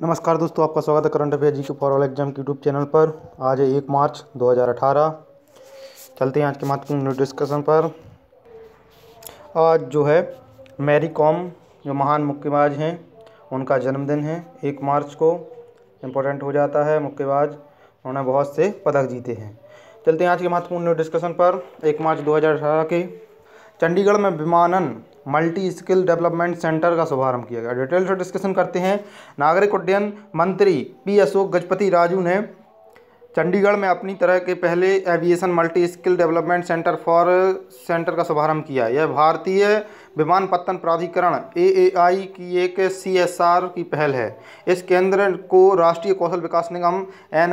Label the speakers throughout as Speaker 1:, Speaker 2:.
Speaker 1: नमस्कार दोस्तों आपका स्वागत है current affair G K all exam के यूट्यूब चैनल पर आज है एक मार्च 2018 चलते हैं आज के महत्वपूर्ण डिस्कशन पर आज जो है मैरी कॉम जो महान मुक्केबाज हैं उनका जन्मदिन है एक मार्च को इम्पोर्टेंट हो जाता है मुक्केबाज उन्होंने बहुत से पदक जीते हैं चलते हैं आज के महत्वपूर्ण डिस्कशन पर एक मार्च 2018 के चंडीगढ़ में विमानन मल्टी स्किल डेवलपमेंट सेंटर का शुभारंभ किया गया डिटेल से डिस्कशन करते हैं नागरिक उड्डयन मंत्री पी अशोक गजपति राजू ने चंडीगढ़ में अपनी तरह के पहले aviation multi skill development centre for centre का शुभारंभ किया यह भारतीय विमान पत्तन प्राधिकरण ए की एक सी की पहल है इस केंद्र को राष्ट्रीय कौशल विकास निगम एन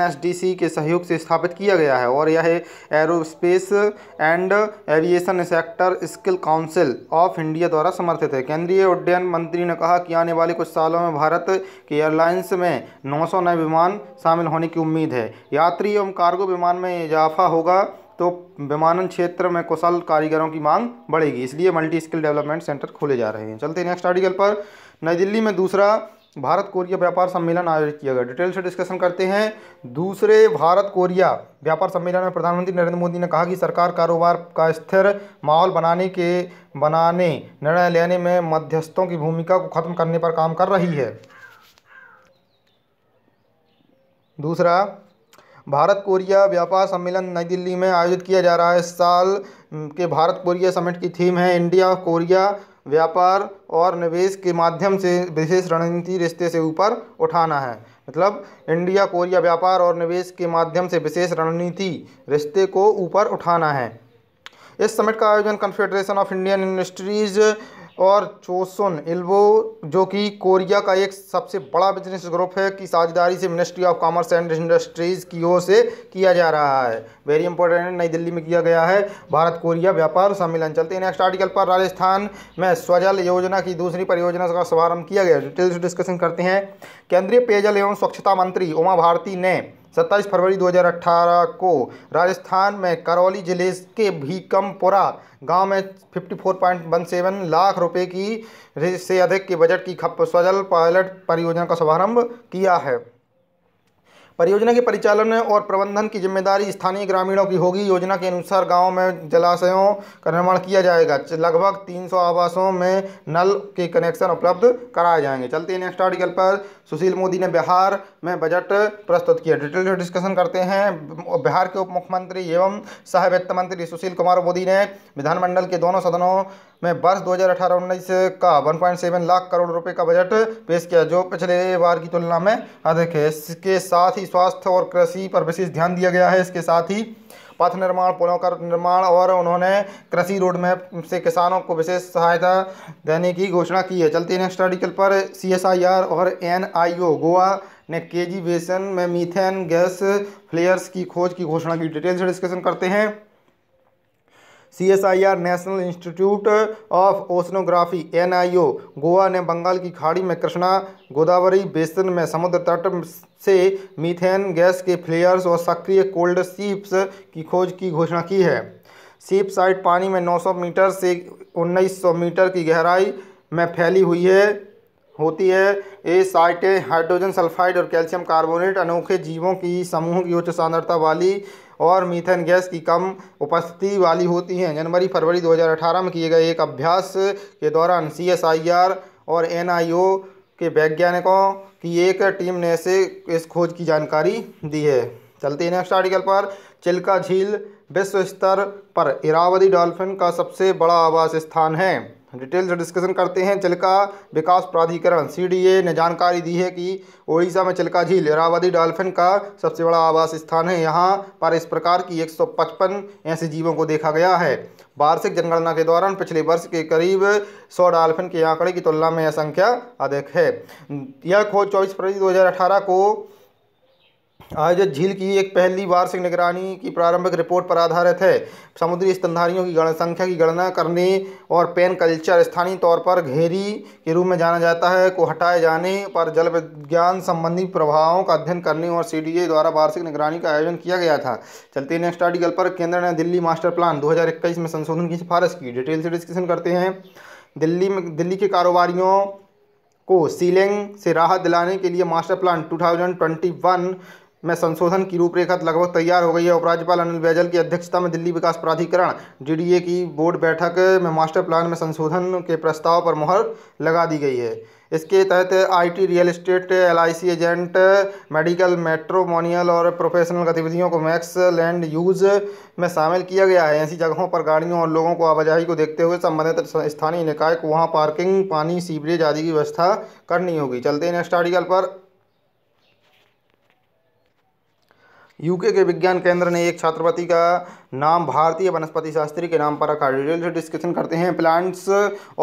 Speaker 1: के सहयोग से स्थापित किया गया है और यह aerospace and aviation sector skill council of India द्वारा समर्थित है केंद्रीय उड्डयन मंत्री ने कहा कि आने वाले कुछ सालों में भारत के एयरलाइंस में नौ नए विमान शामिल होने की उम्मीद है याद यात्री एवं कार्गो विमान में इजाफा होगा तो विमानन क्षेत्र में कुशल कारीगरों की मांग बढ़ेगी इसलिए मल्टी स्किल डेवलपमेंट सेंटर खोले जा रहे हैं चलते नेक्स्ट आर्टिकल पर नई दिल्ली में दूसरा भारत कोरिया व्यापार सम्मेलन आयोजित किया गया डिटेल से डिस्कशन करते हैं दूसरे भारत कोरिया व्यापार सम्मेलन में प्रधानमंत्री नरेंद्र मोदी ने कहा कि सरकार कारोबार का स्थिर माहौल बनाने के बनाने निर्णय लेने में मध्यस्थों की भूमिका को खत्म करने पर काम कर रही है दूसरा भारत कोरिया व्यापार सम्मेलन नई दिल्ली में आयोजित किया जा रहा है इस साल के भारत कोरिया समिट की थीम है इंडिया कोरिया व्यापार और निवेश के माध्यम से विशेष रणनीति रिश्ते से ऊपर उठाना है मतलब इंडिया कोरिया व्यापार और निवेश के माध्यम से विशेष रणनीति रिश्ते को ऊपर उठाना है इस समिट का आयोजन कन्फेडरेशन ऑफ इंडियन इंडस्ट्रीज़ और चोसुन इल्वो जो कि कोरिया का एक सबसे बड़ा बिजनेस ग्रुप है कि साझेदारी से ministry of commerce and industries की ओर से किया जा रहा है वेरी इंपॉर्टेंट नई दिल्ली में किया गया है भारत कोरिया व्यापार सम्मेलन चलते नेक्स्ट आर्टिकल पर राजस्थान में स्वजल योजना की दूसरी परियोजना का शुभारंभ किया गया डिटेल्स डिस्कशन करते हैं केंद्रीय पेयजल एवं स्वच्छता मंत्री उमा भारती ने सत्ताईस फरवरी 2018 को राजस्थान में करौली जिले के भीकमपुरा गांव में 54.17 लाख रुपए की से अधिक के बजट की खप स्वजल पायलट परियोजना का शुभारंभ किया है परियोजना के परिचालन और प्रबंधन की जिम्मेदारी स्थानीय ग्रामीणों की होगी योजना के अनुसार गाँव में जलाशयों का निर्माण किया जाएगा लगभग तीन आवासों में नल के कनेक्शन उपलब्ध कराए जाएंगे चलते हैं नेक्स्ट आर्टिकल पर सुशील मोदी ने बिहार में बजट प्रस्तुत किया डिटेल डिस्कशन करते हैं बिहार के उप मुख्यमंत्री एवं सह वित्त मंत्री सुशील कुमार मोदी ने विधानमंडल के दोनों सदनों में वर्ष 2018-19 का 1.7 लाख करोड़ रुपए का बजट पेश किया जो पिछले बार की तुलना में अधिक है इसके साथ ही स्वास्थ्य और कृषि पर विशेष ध्यान दिया गया है इसके साथ ही पथ निर्माण पुलों का निर्माण और उन्होंने कृषि रोड मैप से किसानों को विशेष सहायता देने की घोषणा की है चलते नेक्स्ट आर्टिकल पर सी और एन गोवा ने के जी बेसन में मीथेन गैस फ्लेयर्स की खोज की घोषणा की डिटेल से डिस्कशन करते हैं C S I R national institute of oceanography N I O Goa ने बंगाल की खाड़ी में कृष्णा गोदावरी बेसन में समुद्र तट से मीथेन गैस के फ्लेयर्स और सक्रिय कोल्ड सीप्स की खोज की घोषणा की है सीप साइट पानी में 900 मीटर से 1900 मीटर की गहराई में फैली हुई है होती है ये साइटें हाइड्रोजन सल्फाइड और कैल्शियम कार्बोनेट अनोखे जीवों की समूह की उच्च सांद्रता वाली और मीथेन गैस की कम उपस्थिति वाली होती हैं जनवरी फरवरी 2018 में किए गए एक अभ्यास के दौरान सी और एन के वैज्ञानिकों की एक टीम ने इसे इस खोज की जानकारी दी है चलते हैं नेक्स्ट आर्टिकल पर चिल्का झील विश्व स्तर पर इरावदी डॉल्फिन का सबसे बड़ा आवास स्थान है डिटेल से डिस्कशन करते हैं चिलका विकास प्राधिकरण सीडीए ने जानकारी दी है कि ओडिशा में चिलका झील इरावदी डॉल्फिन का सबसे बड़ा आवास स्थान है यहाँ पर इस प्रकार की 155 ऐसे जीवों को देखा गया है वार्षिक जनगणना के दौरान पिछले वर्ष के करीब 100 डॉल्फिन के आंकड़े की तुलना में यह संख्या अधिक है यह खोज चौबीस फरवरी 2018 को आयोजित झील की एक पहली वार्षिक निगरानी की प्रारंभिक रिपोर्ट पर आधारित है समुद्री स्तनधारियों की संख्या की गणना करने और पेन कल्चर स्थानीय तौर पर घेरी के रूप में जाना जाता है को हटाए जाने पर जल विज्ञान संबंधी प्रभावों का अध्ययन करने और सी द्वारा वार्षिक निगरानी का आयोजन किया गया था चलते नेक्स्ट आर्टिकल पर केंद्र ने दिल्ली मास्टर प्लान दो में संशोधन की सिफारिश की डिटेल से डिस्कशन करते हैं दिल्ली में दिल्ली के कारोबारियों को सीलिंग से राहत दिलाने के लिए मास्टर प्लान 2021 में संशोधन की रूपरेखा लगभग तैयार हो गई है उपराज्यपाल अनिल बैजल की अध्यक्षता में दिल्ली विकास प्राधिकरण डीडीए की बोर्ड बैठक में मास्टर प्लान में संशोधन के प्रस्ताव पर मुहर लगा दी गई है इसके तहत IT real estate LIC agent medical matrimonial और प्रोफेशनल गतिविधियों को मैक्स लैंड यूज़ में शामिल किया गया है ऐसी जगहों पर गाड़ियों और लोगों को आवाजाही को देखते हुए संबंधित स्थानीय निकाय को वहाँ पार्किंग पानी सीवरेज आदि की व्यवस्था करनी होगी चलते हैं नेक्स्ट आर्टिकल पर यूके के विज्ञान केंद्र ने एक छात्रपति का नाम भारतीय वनस्पति शास्त्री के नाम पर रखा डिटेल से डिस्कशन करते हैं प्लांट्स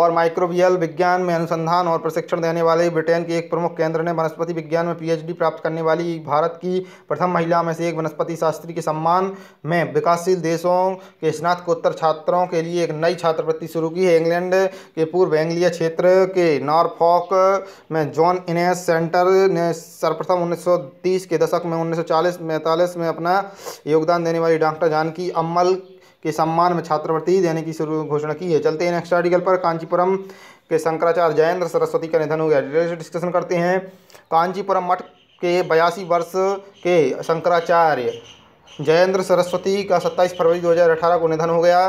Speaker 1: और माइक्रोबियल विज्ञान में अनुसंधान और प्रशिक्षण देने वाले ब्रिटेन के एक प्रमुख केंद्र ने वनस्पति विज्ञान में पीएचडी प्राप्त करने वाली भारत की प्रथम महिला में से एक वनस्पति शास्त्री के सम्मान में विकासशील देशों के स्नातकोत्तर छात्रों के लिए एक नई छात्रवृत्ति शुरू की है इंग्लैंड के पूर्व एंग्लिया क्षेत्र के नॉर्फॉक में जॉन इनेस सेंटर ने सर्वप्रथम उन्नीस के दशक में उन्नीस सौ कांग्रेस में अपना योगदान देने वाली डॉक्टर जानकी अम्मल के सम्मान में छात्रवृत्ति देने की शुरू घोषणा की है चलते हैं नेक्स्ट आर्टिकल पर कांचीपुरम के शंकराचार्य जयेंद्र सरस्वती का निधन हो गया डिटेल से डिस्कशन करते हैं कांचीपुरम मठ के बयासी वर्ष के शंकराचार्य जयेंद्र सरस्वती का सत्ताईस फरवरी दो को निधन हो गया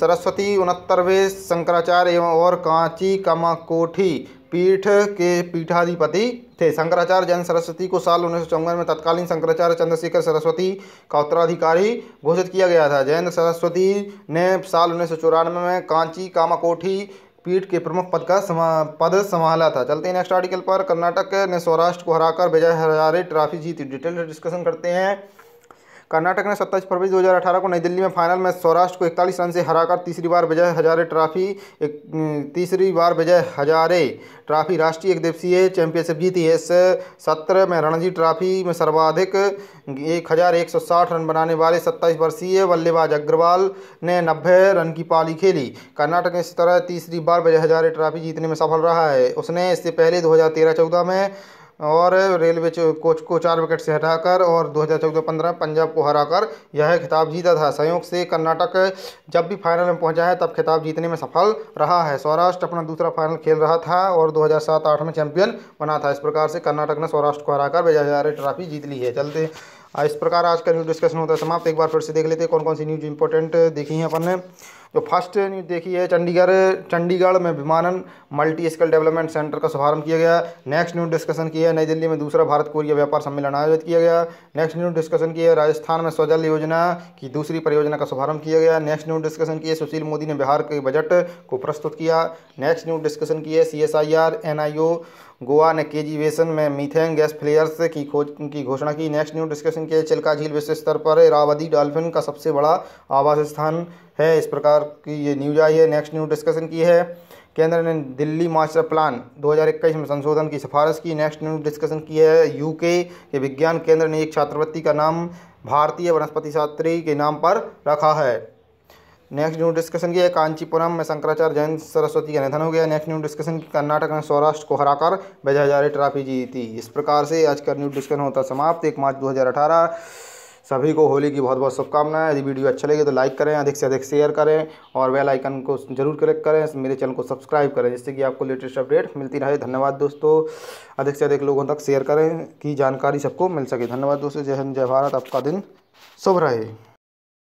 Speaker 1: सरस्वती उनहत्तरवें शंकराचार्य एवं और कांची कमाकोठी पीठ के पीठाधिपति थे शंकराचार्य जैन सरस्वती को साल उन्नीस में तत्कालीन शंकराचार्य चंद्रशेखर सरस्वती का उत्तराधिकारी घोषित किया गया था जैन सरस्वती ने साल उन्नीस में कांची कामाकोठी पीठ के प्रमुख पद का समा, पद संभाला था चलते हैं नेक्स्ट आर्टिकल पर कर्नाटक ने सौराष्ट्र को हराकर विजय हजारे ट्रॉफी जीती डिटेल डिस्कशन करते हैं कर्नाटक ने 27 फरवरी 2018 को नई दिल्ली में फाइनल में सौराष्ट्र को इकतालीस रन से हराकर तीसरी बार विजय हजारे ट्रॉफी तीसरी बार विजय हजारे ट्रॉफी राष्ट्रीय एक दिवसीय चैंपियनशिप जीती है इस सत्र में रणजी ट्रॉफी में सर्वाधिक एक रन बनाने वाले सत्ताईस वर्षीय बल्लेबाज अग्रवाल ने नब्बे रन की पाली खेली कर्नाटक इस तरह तीसरी बार विजय हजारे ट्रॉफी जीतने में सफल रहा है उसने इससे पहले दो हजार में और रेलवे कोच को चार विकेट से हटाकर और 2014-15 पंजाब को हराकर यह खिताब जीता था संयोग से कर्नाटक जब भी फाइनल में पहुंचा है तब खिताब जीतने में सफल रहा है सौराष्ट्र अपना दूसरा फाइनल खेल रहा था और 2007-8 में चैंपियन बना था इस प्रकार से कर्नाटक ने सौराष्ट्र को हराकर विजय ट्रॉफी जीत ली है चलते इस प्रकार आज का न्यूज़ डिस्कशन होता है समाप्त एक बार फिर से देख लेते हैं कौन कौन सी न्यूज़ इंपॉर्टेंट देखी है अपन ने तो फर्स्ट न्यूज़ देखिए चंडीगढ़ चंडीगढ़ में विमानन मल्टी स्किल डेवलपमेंट सेंटर का शुभारंभ किया गया नेक्स्ट न्यूज डिस्कशन किया नई दिल्ली में दूसरा भारत कोरिया व्यापार सम्मेलन आयोजित किया गया नेक्स्ट न्यूज डिस्कशन किया राजस्थान में स्वजल योजना की दूसरी परियोजना का शुभारंभ किया गया नेक्स्ट न्यूज डिस्कशन किया सुशील मोदी ने बिहार के बजट को प्रस्तुत किया नेक्स्ट न्यूज डिस्कशन किया C S I R N I O Goa ने के बेसन में मीथेन गैस फ्लेयर्स की खोज की घोषणा की नेक्स्ट न्यूज डिस्कशन किया चिल्का झील विश्व स्तर पर इरावदी डॉल्फिन का सबसे बड़ा आवास स्थान है इस प्रकार की ये न्यूज आई है नेक्स्ट न्यूज डिस्कशन की है केंद्र ने दिल्ली मास्टर प्लान 2021 में संशोधन की सिफारिश की नेक्स्ट न्यूज डिस्कशन की है यूके के विज्ञान केंद्र ने एक छात्रवृत्ति का नाम भारतीय वनस्पति शास्त्री के नाम पर रखा है नेक्स्ट न्यूज डिस्कशन की है कांचीपुरम में शंकराचार्य जैन सरस्वती का निधन हो गया नेक्स्ट न्यूज डिस्कशन की कर्नाटक ने सौराष्ट्र को हराकर बजह हजारे ट्रॉफी जीती इस प्रकार से आज का न्यूज डिस्कशन होता समाप्त एक मार्च दो सभी को होली की बहुत बहुत शुभकामनाएं यदि वीडियो अच्छा लगे तो लाइक करें अधिक से अधिक शेयर करें और वेल आइकन को जरूर क्लिक करें मेरे चैनल को सब्सक्राइब करें जिससे कि आपको लेटेस्ट अपडेट मिलती रहे धन्यवाद दोस्तों अधिक से अधिक लोगों तक शेयर करें कि जानकारी सबको मिल सके धन्यवाद दोस्तों जय हिंद जय भारत आपका दिन शुभ रहे